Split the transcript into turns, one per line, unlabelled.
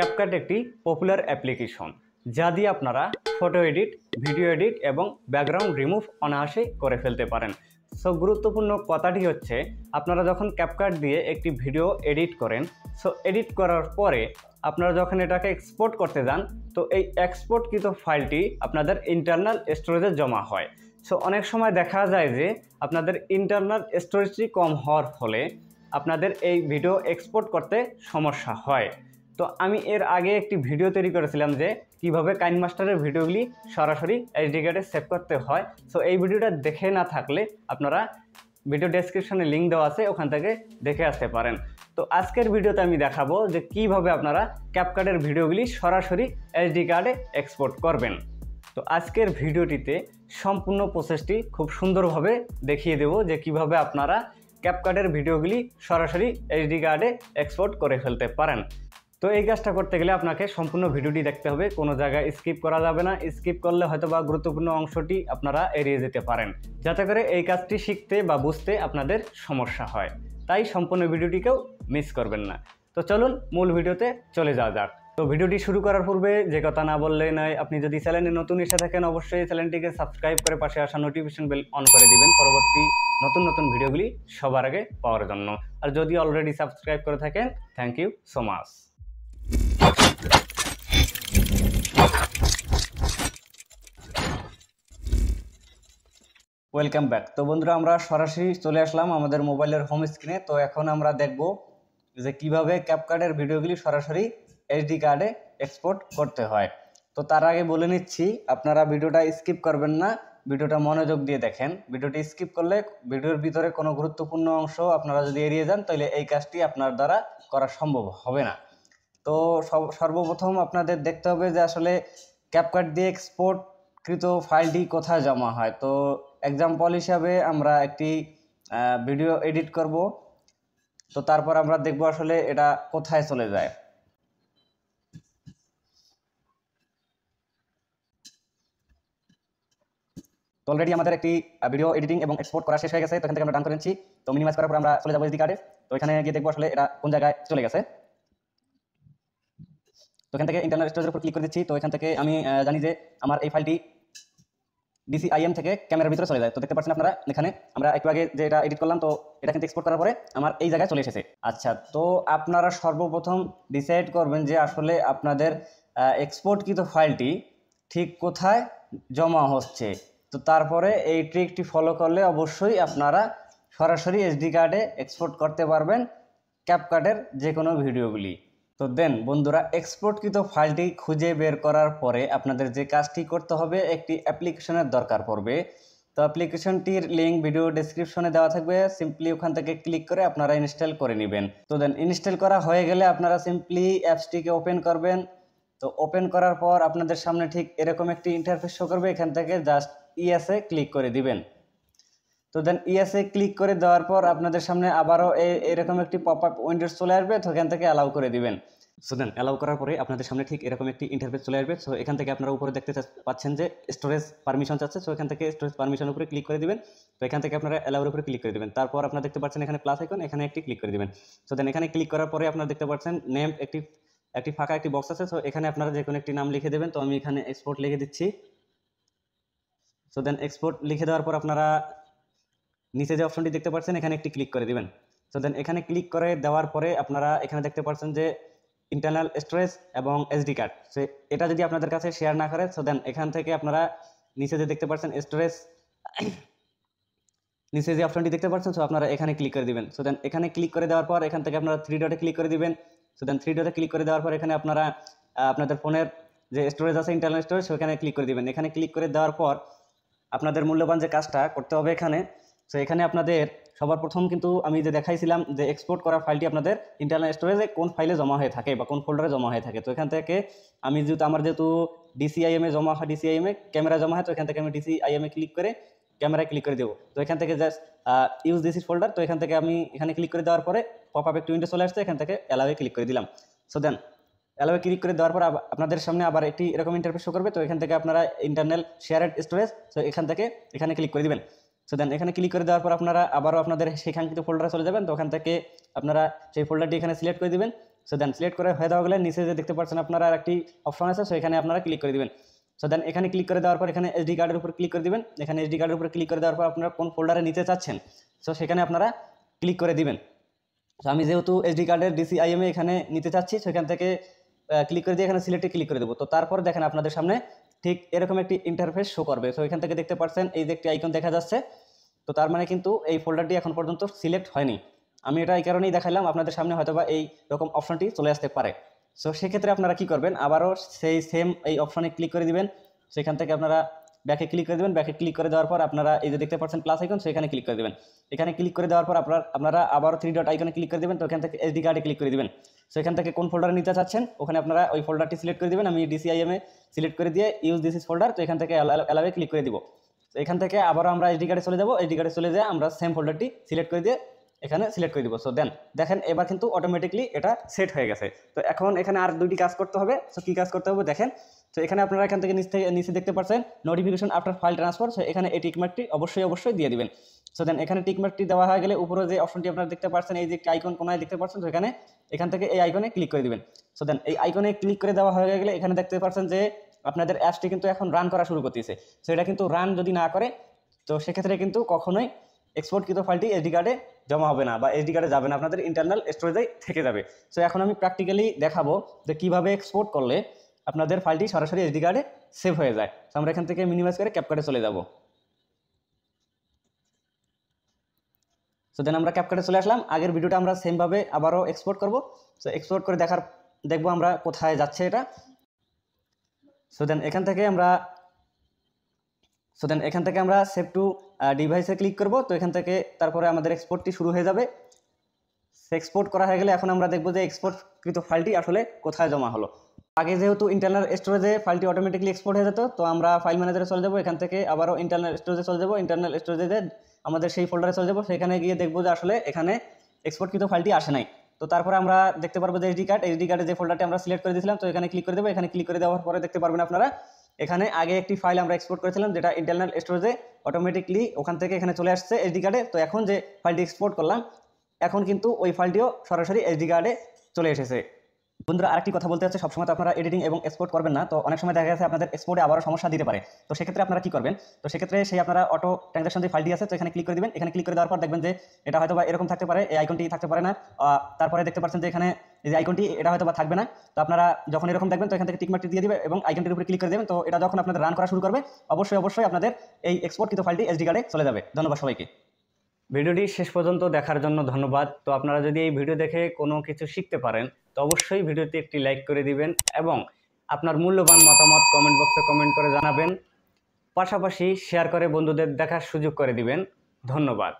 CapCut একটি popular application যা দিয়ে আপনারা ফটো এডিট ভিডিও এডিট এবং ব্যাকগ্রাউন্ড রিমুভ অনায়াসে করে ফেলতে পারেন সো গুরুত্বপূর্ণ কথাটি হচ্ছে আপনারা যখন ক্যাপকাট দিয়ে একটি ভিডিও এডিট করেন সো এডিট করার পরে আপনারা যখন এটাকে এক্সপোর্ট করতে যান তো এই এক্সপোর্টকৃত ফাইলটি আপনাদের ইন্টারনাল স্টোরেজে জমা হয় সো অনেক সময় দেখা যায় যে আপনাদের ইন্টারনাল স্টোরেজটি কম হওয়ার ফলে আপনাদের এই ভিডিও এক্সপোর্ট করতে সমস্যা হয় তো আমি এর আগে একটি ভিডিও তৈরি করেছিলাম যে কিভাবে কাইন মাস্টারের ভিডিওগুলি সরাসরি এসডি কার্ডে সেভ করতে হয় সো এই ভিডিওটা দেখে না থাকলে আপনারা ভিডিও ডেসক্রিপশনে লিঙ্ক দেওয়া আছে ওখান থেকে দেখে আসতে পারেন তো আজকের ভিডিওতে আমি দেখাবো যে কিভাবে আপনারা ক্যাপকার্ডের ভিডিওগুলি সরাসরি এসডি কার্ডে এক্সপোর্ট করবেন তো আজকের ভিডিওটিতে সম্পূর্ণ প্রসেসটি খুব সুন্দরভাবে দেখিয়ে দেব যে কিভাবে আপনারা ক্যাপকার্ডের ভিডিওগুলি সরাসরি এইচডি কার্ডে এক্সপোর্ট করে ফেলতে পারেন তো এই কাজটা করতে গেলে আপনাকে সম্পূর্ণ ভিডিওটি দেখতে হবে কোনো জায়গায় স্কিপ করা যাবে না স্কিপ করলে হয়তো বা গুরুত্বপূর্ণ অংশটি আপনারা এড়িয়ে যেতে পারেন যাতে করে এই কাজটি শিখতে বা বুঝতে আপনাদের সমস্যা হয় তাই সম্পূর্ণ ভিডিওটিকেও মিস করবেন না তো চলুন মূল ভিডিওতে চলে যাওয়া যাক তো ভিডিওটি শুরু করার পূর্বে যে কথা না বললে নয় আপনি যদি চ্যানেলে নতুন এসে থাকেন অবশ্যই চ্যানেলটিকে সাবস্ক্রাইব করে পাশে আসা নোটিফিকেশন বেল অন করে দিবেন পরবর্তী নতুন নতুন ভিডিওগুলি সবার আগে পাওয়ার জন্য আর যদি অলরেডি সাবস্ক্রাইব করে থাকেন thank you so much welcome back তো বন্ধুরা আমরা সরাসরি চলে আসলাম আমাদের মোবাইলের হোম স্ক্রিনে তো এখন আমরা দেখব যে কিভাবে ক্যাপকার্ডের ভিডিওগুলি সরাসরি এইচডি কার্ডে এক্সপোর্ট করতে হয় তো তার আগে বলে নিচ্ছি আপনারা ভিডিওটা স্কিপ করবেন না ভিডিওটা মনোযোগ দিয়ে দেখেন ভিডিওটি স্কিপ করলে ভিডিওর ভিতরে কোনো গুরুত্বপূর্ণ অংশ আপনারা যদি এড়িয়ে যান তাহলে এই কাজটি আপনার দ্বারা করা সম্ভব হবে না তো সর্বপ্রথম আপনাদের দেখতে হবে যে আসলে কার্ড দিয়ে এক্সপোর্টকৃত ফাইলটি কোথায় জমা হয় তো এক্সাম্পল হিসাবে আমরা একটি ভিডিও এডিট করব তো তারপর আমরা দেখব আসলে এটা কোথায় চলে যায় তো অলরেডি আমাদের একটি ভিডিও এডিটিং এবং এক্সপোর্ট করা শেষ হয়ে গেছে তো থেকে আমরা ডান করে নিচ্ছি তো মিনিমাইজ করার পর আমরা চলে যাবো এসডি কার্ডে তো এখানে গিয়ে দেখবো আসলে এটা কোন জায়গায় চলে গেছে তো এখান থেকে ইন্টারনাল স্টোরেজের উপর ক্লিক করে দিচ্ছি তো এখান থেকে আমি জানি যে আমার এই ফাইলটি ডিসিআইএম থেকে ক্যামেরার ভিতরে চলে যায় তো দেখতে পাচ্ছেন আপনারা এখানে আমরা একটু আগে যে এটা এডিট করলাম তো এটা কিন্তু এক্সপোর্ট করার পরে আমার এই জায়গায় চলে এসেছে আচ্ছা তো আপনারা সর্বপ্রথম ডিসাইড করবেন যে আসলে আপনাদের এক্সপোর্টকৃত ফাইলটি ঠিক কোথায় জমা হচ্ছে তো তারপরে এই ট্রিকটি ফলো করলে অবশ্যই আপনারা সরাসরি এসডি কার্ডে এক্সপোর্ট করতে পারবেন ক্যাপকার্টের যে কোনো ভিডিওগুলি তো দেন বন্ধুরা এক্সপোর্টকৃত ফাইলটি খুঁজে বের করার পরে আপনাদের যে কাজটি করতে হবে একটি অ্যাপ্লিকেশনের দরকার পড়বে তো অ্যাপ্লিকেশনটির লিঙ্ক ভিডিও ডিসক্রিপশনে দেওয়া থাকবে সিম্পলি ওখান থেকে ক্লিক করে আপনারা ইনস্টল করে নেবেন তো দেন ইনস্টল করা হয়ে গেলে আপনারা সিম্পলি অ্যাপসটিকে ওপেন করবেন তো ওপেন করার পর আপনাদের সামনে ঠিক এরকম একটি ইন্টারফেস শো করবে এখান থেকে জাস্ট ইয়েসে ক্লিক করে দিবেন তো দেন ইয়াসে ক্লিক করে দেওয়ার পর আপনাদের সামনে আবারও এরকম একটি পপ আপ উইন্ডোজ চলে আসবে তো এখান থেকে অ্যালাউ করে দিবেন সো দেন অ্যালাউ করার পরে আপনাদের সামনে ঠিক এরকম একটি ইন্টারফেস চলে আসবে সো এখান থেকে আপনারা উপরে দেখতে পাচ্ছেন যে স্টোরেজ পারমিশন চাচ্ছে সো এখান থেকে স্টোরেজ পারমিশন উপরে ক্লিক করে দিবেন তো এখান থেকে আপনারা অ্যালাউর উপরে ক্লিক করে দিবেন তারপর আপনারা দেখতে পাচ্ছেন এখানে প্লাস আইকন এখানে একটি ক্লিক করে দিবেন সো দেন এখানে ক্লিক করার পরে আপনারা দেখতে পাচ্ছেন নেম একটি একটি ফাঁকা একটি বক্স আছে সো এখানে আপনারা যে কোনো একটি নাম লিখে দেবেন তো আমি এখানে এক্সপোর্ট লিখে দিচ্ছি সো দেন এক্সপোর্ট লিখে দেওয়ার পর আপনারা নিচে যে অপশনটি দেখতে পাচ্ছেন এখানে একটি ক্লিক করে দেবেন সো দেন এখানে ক্লিক করে দেওয়ার পরে আপনারা এখানে দেখতে পাচ্ছেন যে ইন্টারনাল স্টোরেজ এবং এসডি কার্ড সে এটা যদি আপনাদের কাছে শেয়ার না করে সো দেন এখান থেকে আপনারা নিচে যে দেখতে পাচ্ছেন স্টোরেজ নিচে যে অপশনটি দেখতে পাচ্ছেন সো আপনারা এখানে ক্লিক করে দিবেন সো দেন এখানে ক্লিক করে দেওয়ার পর এখান থেকে আপনারা থ্রি ডটে ক্লিক করে দিবেন সো দেন থ্রি ডটে ক্লিক করে দেওয়ার পর এখানে আপনারা আপনাদের ফোনের যে স্টোরেজ আছে ইন্টারনাল স্টোরেজ সেখানে ক্লিক করে দিবেন এখানে ক্লিক করে দেওয়ার পর আপনাদের মূল্যবান যে কাজটা করতে হবে এখানে সো এখানে আপনাদের সবার প্রথম কিন্তু আমি যে দেখাইছিলাম যে এক্সপোর্ট করা ফাইলটি আপনাদের ইন্টারনাল স্টোরেজে কোন ফাইলে জমা হয়ে থাকে বা কোন ফোল্ডারে জমা হয়ে থাকে তো এখান থেকে আমি যেহেতু আমার যেহেতু ডিসিআইএমে জমা হয় ডিসিআইএমে ক্যামেরা জমা হয় তো এখান থেকে আমি ডিসিআইএমে ক্লিক করে ক্যামেরায় ক্লিক করে দেবো তো এখান থেকে জাস্ট ইউজ ইস ফোল্ডার তো এখান থেকে আমি এখানে ক্লিক করে দেওয়ার পরে পপ আপ একটু উইন্ডো চলে আসছে এখান থেকে অ্যালাওয়ে ক্লিক করে দিলাম সো দেন অ্যালাওয়ে ক্লিক করে দেওয়ার পর আপনাদের সামনে আবার একটি এরকম ইন্টারফেস শো করবে তো এখান থেকে আপনারা ইন্টারনাল শেয়ারেড স্টোরেজ তো এখান থেকে এখানে ক্লিক করে দেবেন সো দেন এখানে ক্লিক করে দেওয়ার পর আপনারা আবারও আপনাদের সেখানকিত ফোল্ডারে চলে যাবেন তো ওখান থেকে আপনারা সেই ফোল্ডারটি এখানে সিলেক্ট করে দেবেন সো দেন সিলেক্ট করে হয়ে দেওয়া গেলে নিচে যে দেখতে পাচ্ছেন আপনারা একটি অপশন আছে সো এখানে আপনারা ক্লিক করে দেবেন সো দেন এখানে ক্লিক করে দেওয়ার পর এখানে এসডি কার্ডের উপর ক্লিক করে দেবেন এখানে এসডি কার্ডের উপর ক্লিক করে দেওয়ার পর আপনারা কোন ফোল্ডারে নিতে চাচ্ছেন সো সেখানে আপনারা ক্লিক করে দিবেন তো আমি যেহেতু এসডি কার্ডের ডিসিআইএমে এখানে নিতে চাচ্ছি সেখান থেকে ক্লিক করে দিয়ে এখানে সিলেক্টে ক্লিক করে দেবো তো তারপর দেখেন আপনাদের সামনে ঠিক এরকম একটি ইন্টারফেস শো করবে সো এখান থেকে দেখতে পাচ্ছেন এই যে একটি আইকন দেখা যাচ্ছে তো তার মানে কিন্তু এই ফোল্ডারটি এখন পর্যন্ত সিলেক্ট হয়নি আমি এটা এই কারণেই দেখালাম আপনাদের সামনে হয়তোবা এই রকম অপশনটি চলে আসতে পারে সো সেক্ষেত্রে আপনারা কি করবেন আবারও সেই সেম এই অপশনে ক্লিক করে দিবেন সেখান থেকে আপনারা ব্যাকে ক্লিক করে দেবেন ব্যাকে ক্লিক করে দেওয়ার পর আপনারা এই যে দেখতে পাচ্ছেন প্লাস আইকন সেখানে ক্লিক করে দেবেন এখানে ক্লিক করে দেওয়ার পর আপনার আপনারা আবারও থ্রি ডট আইকনে ক্লিক করে দেবেন তো এখান থেকে এসডি কার্ডে ক্লিক করে দেবেন সো এখান থেকে কোন ফোল্ডারে নিতে চাচ্ছেন ওখানে আপনারা ওই ফোল্ডারটি সিলেক্ট করে দেবেন আমি ডিসিআইএমে সিলেক্ট করে দিয়ে ইউজ দিস ফোল্ডার তো এখান থেকে অ্যালাবে ক্লিক করে দিব তো এখান থেকে আবারও আমরা এসডি কার্ডে চলে যাবো এসডি কার্ডে চলে যেয়ে আমরা সেম ফোল্ডারটি সিলেক্ট করে দিয়ে এখানে সিলেক্ট করে দিব সো দেন দেখেন এবার কিন্তু অটোমেটিকলি এটা সেট হয়ে গেছে তো এখন এখানে আর দুটি কাজ করতে হবে সো কী কাজ করতে হবে দেখেন তো এখানে আপনারা এখান থেকে নিচে নিচে দেখতে পাচ্ছেন notification after file transfer so এখানে এই টিকমার্কটি অবশ্যই অবশ্যই দিয়ে দিবেন সো দেন এখানে টিকমার্কটি দেওয়া হয়ে গেলে উপরে যে অপশনটি আপনারা দেখতে পাচ্ছেন এই যে আইকন কোনায় দেখতে পাচ্ছেন তো এখানে এখান থেকে এই আইকনে ক্লিক করে দিবেন সো দেন এই আইকনে ক্লিক করে দেওয়া হয়ে গেলে এখানে দেখতে পাচ্ছেন যে আপনাদের অ্যাপসটি কিন্তু এখন রান করা শুরু করতেছে সো এটা কিন্তু রান যদি না করে তো সেক্ষেত্রে কিন্তু কখনোই এক্সপোর্টকৃত ফাইলটি এসডি কার্ডে জমা হবে না বা এসডি কার্ডে যাবে না আপনাদের ইন্টারনাল স্টোরেজে থেকে যাবে সো এখন আমি প্র্যাকটিক্যালি দেখাবো যে কীভাবে এক্সপোর্ট করলে আপনাদের ফাইলটি সরাসরি এসডি কার্ডে সেভ হয়ে যায় তো আমরা এখান থেকে মিনিমাইজ করে ক্যাপকার্ডে চলে যাব সো দেন আমরা ক্যাপকার্ডে চলে আসলাম আগের ভিডিওটা আমরা সেমভাবে আবারও এক্সপোর্ট করব সো এক্সপোর্ট করে দেখার দেখবো আমরা কোথায় যাচ্ছে এটা সো দেন এখান থেকে আমরা সো দেন এখান থেকে আমরা সেভ টু ডিভাইসে ক্লিক করব তো এখান থেকে তারপরে আমাদের এক্সপোর্টটি শুরু হয়ে যাবে এক্সপোর্ট করা হয়ে গেলে এখন আমরা দেখব যে এক্সপোর্টকৃত ফাইলটি আসলে কোথায় জমা হলো আগে যেহেতু ইন্টারনাল স্টোরেজে ফাইলটি অটোমেটিকলি এক্সপোর্ট হয়ে যেত তো আমরা ফাইল ম্যানেজারে চলে যাবো এখান থেকে আবারও ইন্টারনাল স্টোরেজে চলে যাবো ইন্টারনাল স্টোরেজে আমাদের সেই ফোল্ডারে চলে যাবো সেখানে গিয়ে দেখবো যে আসলে এখানে এক্সপোর্টকৃত ফাইলটি আসে নাই তো তারপরে আমরা দেখতে পারবো যে এইচডি কার্ড এইচডি কার্ডে যে ফোল্ডারটি আমরা সিলেক্ট করে দিয়েছিলাম তো এখানে ক্লিক করে দেবো এখানে ক্লিক করে দেওয়ার পরে দেখতে পারবেন আপনারা এখানে আগে একটি ফাইল আমরা এক্সপোর্ট করেছিলাম যেটা ইন্টারনাল স্টোরেজে অটোমেটিকলি ওখান থেকে এখানে চলে আসছে এসডি কার্ডে তো এখন যে ফাইলটি এক্সপোর্ট করলাম এখন কিন্তু ওই ফাইলটিও সরাসরি এসডি কার্ডে চলে এসেছে বন্ধুরা আরেকটি কথা বলতে হচ্ছে সবসময় তো আপনারা এডিটিং এবং এক্সপোর্ট করবেন না তো অনেক সময় দেখা গেছে আপনাদের এক্সপোর্টে আবারও সমস্যা দিতে পারে তো সেক্ষেত্রে আপনারা কী করবেন তো সেক্ষেত্রে সেই আপনারা অটো ট্রানজাকশন যে ফাইলটি আছে তো এখানে ক্লিক করে দেবেন এখানে ক্লিক করে দেওয়ার পর দেখবেন যে এটা হয়তো বা এরকম থাকতে পারে এই আইকনটি থাকতে পারে না তারপরে দেখতে পাচ্ছেন যে এখানে এই আইকনটি এটা হয়তো বা থাকবে না তো আপনারা যখন এরকম দেখবেন তো এখান থেকে টিকমার্টি দিয়ে দেবে এবং আইকনটির উপরে ক্লিক করে দেবেন তো এটা যখন আপনাদের রান করা শুরু করবে অবশ্যই অবশ্যই আপনাদের এই এক্সপোর্ট কিন্তু ফাইলটি এসডি কার্ডে চলে যাবে ধন্যবাদ সবাইকে ভিডিওটি শেষ পর্যন্ত দেখার জন্য ধন্যবাদ তো আপনারা যদি এই ভিডিও দেখে কোনো কিছু শিখতে পারেন তো অবশ্যই ভিডিওতে একটি লাইক করে দিবেন এবং আপনার মূল্যবান মতামত কমেন্ট বক্সে কমেন্ট করে জানাবেন পাশাপাশি শেয়ার করে বন্ধুদের দেখার সুযোগ করে দিবেন ধন্যবাদ